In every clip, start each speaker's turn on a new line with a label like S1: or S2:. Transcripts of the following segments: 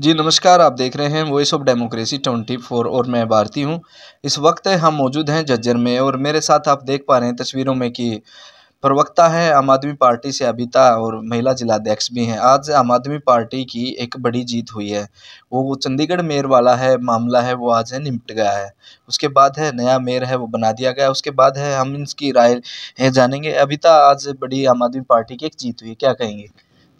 S1: जी नमस्कार आप देख रहे हैं वॉइस ऑफ डेमोक्रेसी 24 और मैं भारती हूं इस वक्त हम मौजूद हैं जज्जर में और मेरे साथ आप देख पा रहे हैं तस्वीरों में कि प्रवक्ता है आम आदमी पार्टी से अबिता और महिला जिलाध्यक्ष भी हैं आज आम आदमी पार्टी की एक बड़ी जीत हुई है वो चंडीगढ़ मेयर वाला है मामला है वो आज है निपट गया है उसके बाद है नया मेयर है वो बना दिया गया उसके बाद है हम इसकी राय जानेंगे अबिता आज बड़ी आम आदमी पार्टी की एक जीत हुई क्या कहेंगे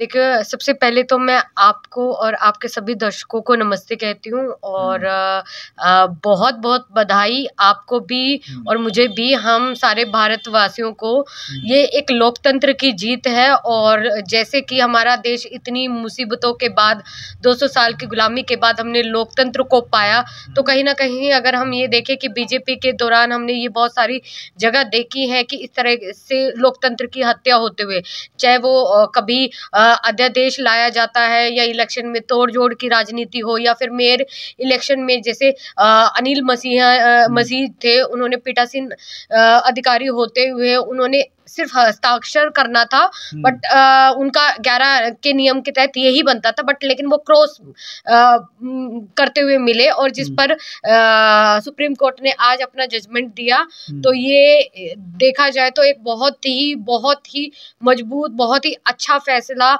S2: देखिए सबसे पहले तो मैं आपको और आपके सभी दर्शकों को नमस्ते कहती हूँ और हम्म। बहुत बहुत बधाई आपको भी हम्म। और मुझे भी हम सारे भारतवासियों को हम्म। ये एक लोकतंत्र की जीत है और जैसे कि हमारा देश इतनी मुसीबतों के बाद 200 साल की गुलामी के बाद हमने लोकतंत्र को पाया तो कहीं ना कहीं अगर हम ये देखें कि बीजेपी के दौरान हमने ये बहुत सारी जगह देखी है कि इस तरह से लोकतंत्र की हत्या होते हुए चाहे वो कभी आ, अध्यादेश लाया जाता है या इलेक्शन में तोड़ जोड़ की राजनीति हो या फिर मेयर इलेक्शन में जैसे अनिल मसीहा मसीह थे उन्होंने पीटासीन अधिकारी होते हुए उन्होंने सिर्फ हस्ताक्षर करना था बट हम्म। आ, उनका ग्यारह के नियम के तहत यही बनता था बट लेकिन वो क्रॉस करते हुए मिले और जिस हम्म। पर आ, सुप्रीम कोर्ट ने आज अपना जजमेंट दिया हम्म। तो ये देखा जाए तो एक बहुत ही बहुत ही मजबूत बहुत ही अच्छा फैसला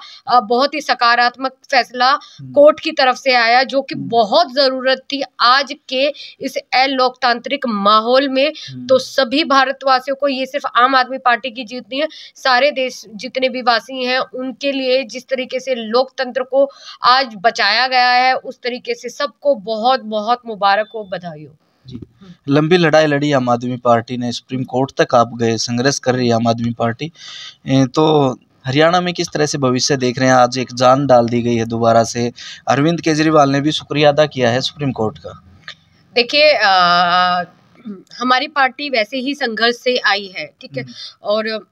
S2: बहुत ही सकारात्मक फैसला कोर्ट की तरफ से आया जो कि बहुत ज़रूरत थी आज के इस अलोकतांत्रिक माहौल में तो सभी भारतवासियों को ये सिर्फ आम आदमी पार्टी की जितनी सारे देश जितने भी वासी हैं उनके लिए जिस तरीके से लोकतंत्र को आज बचाया गया है उस तरीके से सबको बहुत बहुत मुबारक हो बधाई हो जी
S1: लंबी लड़ाई लड़ी आम आदमी पार्टी ने सुप्रीम कोर्ट तक आप गए संघर्ष कर रही आम आदमी पार्टी तो हरियाणा में किस तरह से भविष्य देख रहे हैं आज एक जान डाल दी गई है दोबारा से अरविंद केजरीवाल ने भी शुक्रिया अदा किया है सुप्रीम कोर्ट का
S2: देखिए हमारी पार्टी वैसे ही संघर्ष से आई है ठीक है हम्म। और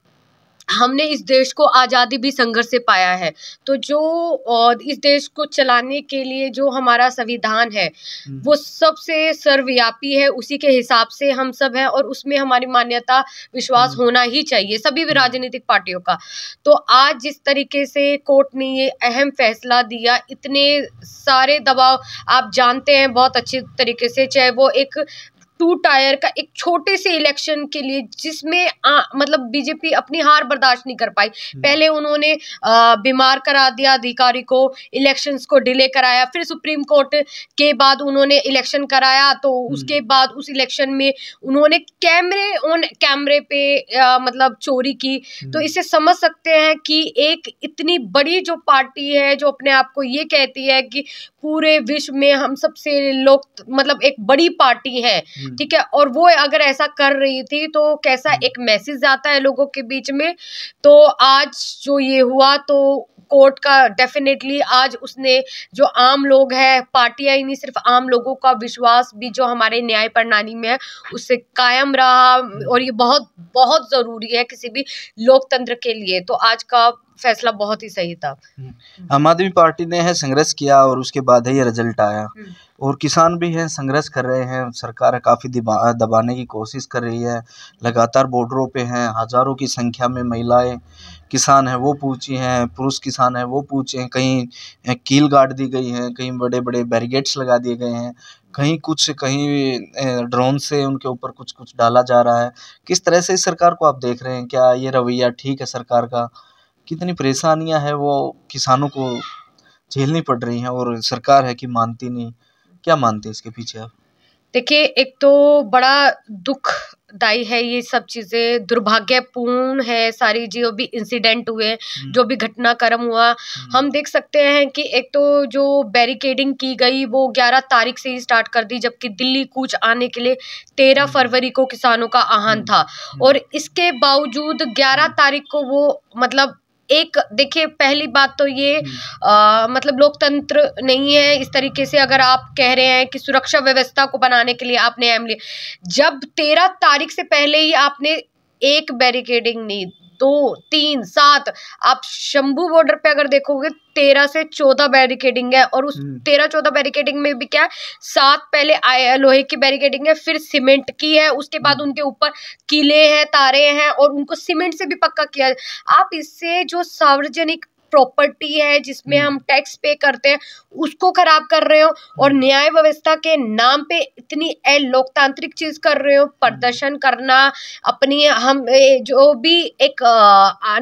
S2: हमने इस देश को आज़ादी भी संघर्ष से पाया है तो जो इस देश को चलाने के लिए जो हमारा संविधान है हम्म। वो सबसे सर्वव्यापी है उसी के हिसाब से हम सब हैं और उसमें हमारी मान्यता विश्वास हम्म। होना ही चाहिए सभी राजनीतिक पार्टियों का तो आज जिस तरीके से कोर्ट ने ये अहम फैसला दिया इतने सारे दबाव आप जानते हैं बहुत अच्छे तरीके से चाहे वो एक टू टायर का एक छोटे से इलेक्शन के लिए जिसमें मतलब बीजेपी अपनी हार बर्दाश्त नहीं कर पाई हम्म। पहले उन्होंने बीमार करा दिया अधिकारी को इलेक्शंस को डिले कराया फिर सुप्रीम कोर्ट के बाद उन्होंने इलेक्शन कराया तो हम्म। उसके बाद उस इलेक्शन में उन्होंने कैमरे ऑन कैमरे पे आ, मतलब चोरी की तो हम्म। इसे समझ सकते हैं कि एक इतनी बड़ी जो पार्टी है जो अपने आप को ये कहती है कि पूरे विश्व में हम सबसे लोग मतलब एक बड़ी पार्टी है हम्म। ठीक है और वो अगर ऐसा कर रही थी तो कैसा हम्म। एक मैसेज जाता है लोगों के बीच में तो आज जो ये हुआ तो कोर्ट का डेफिनेटली आज उसने जो आम लोग हैं पार्टियां ही नहीं सिर्फ आम लोगों का विश्वास भी जो हमारे न्याय प्रणाली में है उससे कायम रहा और ये बहुत बहुत ज़रूरी है किसी भी लोकतंत्र के लिए तो आज का फैसला बहुत ही सही था आम हम्म।
S1: हम्म। आदमी पार्टी ने है संघर्ष किया और उसके बाद ही रिजल्ट आया हम्म। और किसान भी हैं संघर्ष कर रहे हैं सरकार काफ़ी दबाने की कोशिश कर रही है लगातार बॉर्डरों पे हैं हज़ारों की संख्या में महिलाएं किसान हैं वो पूछी हैं पुरुष किसान हैं वो पूछे हैं कहीं कील गाड़ दी गई हैं कहीं बड़े बड़े बैरिगेट्स लगा दिए गए हैं कहीं कुछ कहीं ड्रोन से उनके ऊपर कुछ कुछ डाला जा रहा है किस तरह से इस सरकार को आप देख रहे हैं क्या ये रवैया ठीक है सरकार का कितनी परेशानियाँ हैं वो किसानों को झेलनी पड़ रही हैं और सरकार है कि मानती नहीं क्या मानते इसके पीछे आप
S2: देखिए एक तो बड़ा दुखदाई है ये सब चीज़ें दुर्भाग्यपूर्ण है सारी जो भी इंसिडेंट हुए हम्म। जो भी घटनाक्रम हुआ हम्म। हम देख सकते हैं कि एक तो जो बैरिकेडिंग की गई वो 11 तारीख से ही स्टार्ट कर दी जबकि दिल्ली कूच आने के लिए 13 हम्म। फरवरी को किसानों का आह्वान था और इसके बावजूद 11 तारीख को वो मतलब एक देखिए पहली बात तो ये आ, हम्म। मतलब लोकतंत्र नहीं है इस तरीके से अगर आप कह रहे हैं कि सुरक्षा व्यवस्था को बनाने के लिए आपने एम लिया जब तेरह तारीख से पहले ही आपने एक बैरिकेडिंग नहीं दो तीन सात आप शंभू बॉर्डर पे अगर देखोगे तेरह से चौदह बैरिकेडिंग है और उस हम्म। तेरह चौदह बैरिकेडिंग में भी क्या है सात पहले आए लोहे की बैरिकेडिंग है फिर सीमेंट की है उसके बाद हम्म। उनके ऊपर किले हैं तारे हैं और उनको सीमेंट से भी पक्का किया है आप इससे जो सार्वजनिक प्रॉपर्टी है जिसमें हम्म। हम टैक्स पे करते हैं उसको खराब कर रहे हो हम्म। और न्याय व्यवस्था के नाम पे इतनी लोकतांत्रिक चीज कर रहे हो प्रदर्शन करना अपनी हम जो भी एक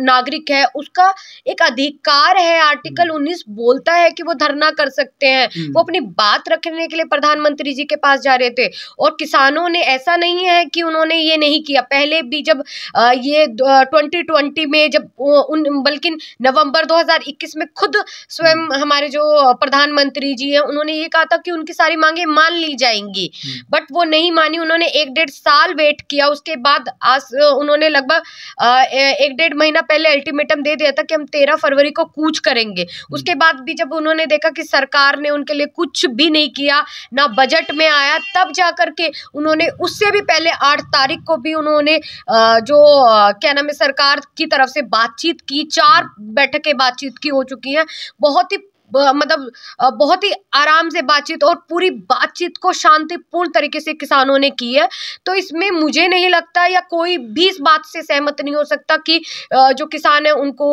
S2: नागरिक है उसका एक अधिकार है आर्टिकल 19 हम्म। बोलता है कि वो धरना कर सकते हैं वो अपनी बात रखने के लिए प्रधानमंत्री जी के पास जा रहे थे और किसानों ने ऐसा नहीं है कि उन्होंने ये नहीं किया पहले भी जब ये ट्वेंटी ट्वेंटी में जब उन बल्कि नवंबर दो 2021 में खुद स्वयं हम्म। हमारे जो प्रधानमंत्री जी हैं उन्होंने ये कहा था कि उनकी सारी मांगे मान ली जाएंगी हम्म। बट वो नहीं मानी उन्होंने एक डेढ़ साल वेट किया उसके बाद आज उन्होंने लगभग एक डेढ़ महीना पहले अल्टीमेटम दे दिया था कि हम तेरह फरवरी को कूच करेंगे हम्म। उसके बाद भी जब उन्होंने देखा कि सरकार ने उनके लिए कुछ भी नहीं किया ना बजट में आया तब जा करके उन्होंने उससे भी पहले आठ तारीख को भी उन्होंने जो क्या नाम है सरकार की तरफ से बातचीत की चार बैठक के बाद बातचीत की हो चुकी है बहुत ही मतलब बहुत ही आराम से बातचीत और पूरी बातचीत को शांतिपूर्ण तरीके से किसानों ने की है तो इसमें मुझे नहीं लगता या कोई भी इस बात से सहमत नहीं हो सकता कि जो किसान है उनको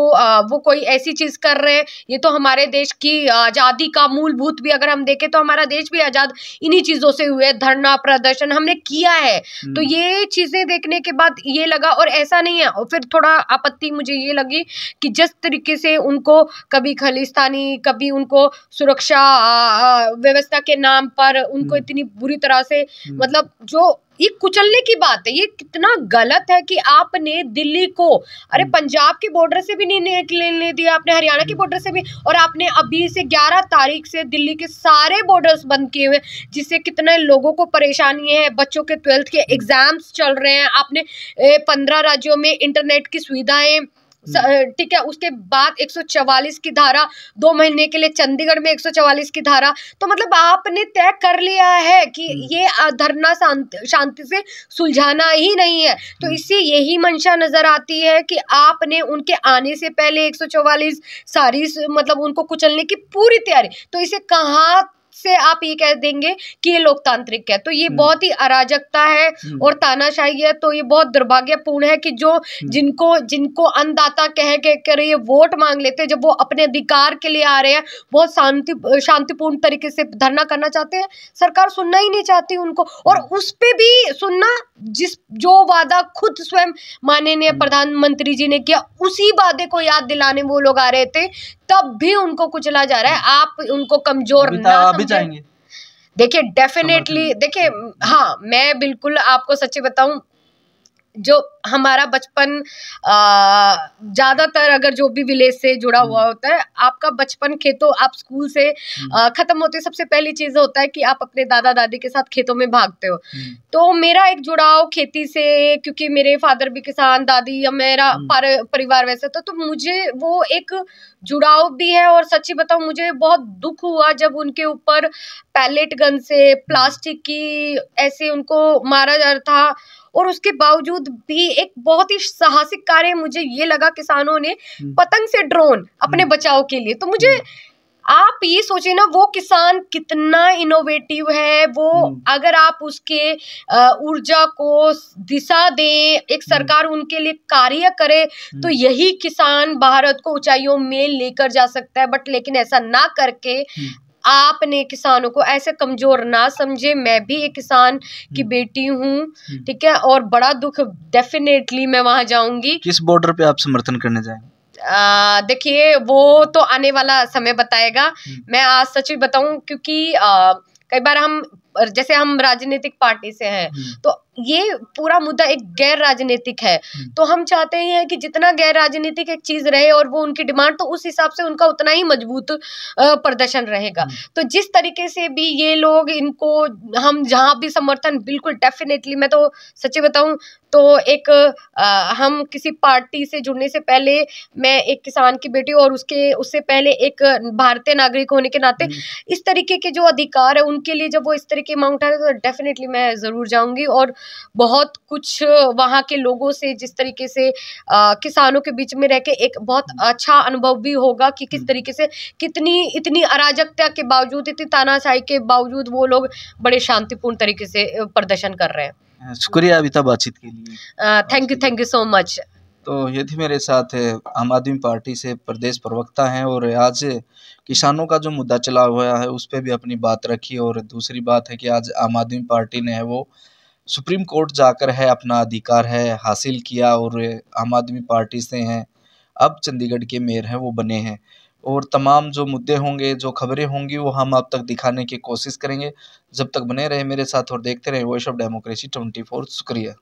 S2: वो कोई ऐसी चीज़ कर रहे हैं ये तो हमारे देश की आज़ादी का मूलभूत भी अगर हम देखें तो हमारा देश भी आज़ाद इन्हीं चीज़ों से हुए धरना प्रदर्शन हमने किया है हम्म। तो ये चीज़ें देखने के बाद ये लगा और ऐसा नहीं है और फिर थोड़ा आपत्ति मुझे ये लगी कि जिस तरीके से उनको कभी खालिस्तानी कभी कि उनको सुरक्षा व्यवस्था के नाम पर उनको हम्म। इतनी बुरी तरह से हम्म। मतलब जो ये कुचलने की बात है ये कितना गलत है कि आपने दिल्ली को अरे हम्म। पंजाब के बॉर्डर से भी नहीं लेने दिया आपने हरियाणा के बॉर्डर से भी और आपने अभी से 11 तारीख से दिल्ली के सारे बॉर्डर्स बंद किए हुए जिससे कितने लोगों को परेशानी है बच्चों के ट्वेल्थ के एग्जाम्स चल रहे हैं आपने पंद्रह राज्यों में इंटरनेट की सुविधाएं ठीक है उसके बाद 144 की धारा दो महीने के लिए चंडीगढ़ में 144 की धारा तो मतलब आपने तय कर लिया है कि हम्म। ये धरना शांति से सुलझाना ही नहीं है तो हम्म। इससे यही मंशा नजर आती है कि आपने उनके आने से पहले 144 सारी मतलब उनको कुचलने की पूरी तैयारी तो इसे कहाँ से आप ये कह देंगे कि ये लोकतांत्रिक है तो ये हम्म। बहुत ही अराजकता है हम्म। और तानाशाही है तो ये बहुत दुर्भाग्यपूर्ण है कि जो हम्म। जिनको जिनको अन्नदाता कह के कर ये वोट मांग लेते हैं जब वो अपने अधिकार के लिए आ रहे हैं बहुत शांति शांतिपूर्ण तरीके से धरना करना चाहते हैं सरकार सुनना ही नहीं चाहती उनको और उस पर भी सुनना जिस जो वादा खुद स्वयं माननीय प्रधानमंत्री जी ने किया उसी वादे को याद दिलाने वो लोग आ रहे थे तब भी उनको कुचला जा रहा है हम्म। आप उनको कमजोर ना देखिए डेफिनेटली देखिए हाँ मैं बिल्कुल आपको सच्ची बताऊं जो हमारा बचपन ज़्यादातर अगर जो भी विलेज से जुड़ा हुआ हम्म। होता है आपका बचपन खेतों आप स्कूल से हम्म। ख़त्म होते सबसे पहली चीज़ होता है कि आप अपने दादा दादी के साथ खेतों में भागते हो हम्म। तो मेरा एक जुड़ाव खेती से क्योंकि मेरे फादर भी किसान दादी या मेरा परिवार वैसा था तो, तो मुझे वो एक जुड़ाव भी है और सच्ची बताओ मुझे बहुत दुख हुआ जब उनके ऊपर पैलेट गन से प्लास्टिक की ऐसे उनको मारा जा रहा था और उसके बावजूद भी एक बहुत ही साहसिक कार्य मुझे ये लगा किसानों ने हम्म। पतंग से ड्रोन अपने हम्म। बचाव के लिए तो मुझे हम्म। आप ये सोचे ना वो किसान कितना इनोवेटिव है वो अगर आप उसके ऊर्जा को दिशा दें एक सरकार उनके लिए कार्य करे तो यही किसान भारत को ऊंचाइयों में लेकर जा सकता है बट लेकिन ऐसा ना करके आपने किसानों को ऐसे कमज़ोर ना समझे मैं भी एक किसान की हम्म। बेटी हूँ हम्म। ठीक है और बड़ा दुख डेफिनेटली मैं वहां जाऊंगी
S1: किस बॉर्डर पे आप समर्थन करने जाएंगे
S2: देखिए वो तो आने वाला समय बताएगा हम्म। मैं आज सच भी बताऊं क्योंकि आ, कई बार हम जैसे हम राजनीतिक पार्टी से हैं तो ये पूरा मुद्दा एक गैर राजनीतिक है हम्म। तो हम चाहते हैं कि जितना गैर राजनीतिक एक चीज रहे और वो उनकी डिमांड तो उस हिसाब से उनका उतना ही मजबूत प्रदर्शन रहेगा हम्म। तो जिस तरीके से भी ये लोग इनको हम जहाँ भी समर्थन बिल्कुल डेफिनेटली मैं तो सच्ची बताऊँ तो एक आ, हम किसी पार्टी से जुड़ने से पहले मैं एक किसान की बेटी और उसके उससे पहले एक भारतीय नागरिक होने के नाते हम्म। इस तरीके के जो अधिकार है उनके लिए जब वो इस तरीके मांग उठा तो डेफिनेटली मैं ज़रूर जाऊंगी और बहुत कुछ वहाँ के लोगों से जिस तरीके से आ, किसानों के बीच में रह के एक बहुत हम्म। अच्छा अनुभव भी होगा कि किस हम्म। तरीके से कितनी इतनी अराजकता के बावजूद इतनी तानाशाही के बावजूद वो लोग बड़े शांतिपूर्ण तरीके से प्रदर्शन कर रहे हैं
S1: हाँ, शुक्रिया अभिता बातचीत के
S2: लिए thank you thank you so much
S1: तो ये थी मेरे साथ आम आदमी पार्टी से प्रदेश प्रवक्ता हैं और आज किसानों का जो मुद्दा चला हुआ है उस पर भी अपनी बात रखी और दूसरी बात है कि आज आम आदमी पार्टी ने है वो सुप्रीम कोर्ट जाकर है अपना अधिकार है हासिल किया और आम आदमी पार्टी से हैं अब चंडीगढ़ के मेयर हैं वो बने हैं और तमाम जो मुद्दे होंगे जो खबरें होंगी वो हम आप तक दिखाने की कोशिश करेंगे जब तक बने रहे मेरे साथ और देखते रहे voice of democracy twenty four शुक्रिया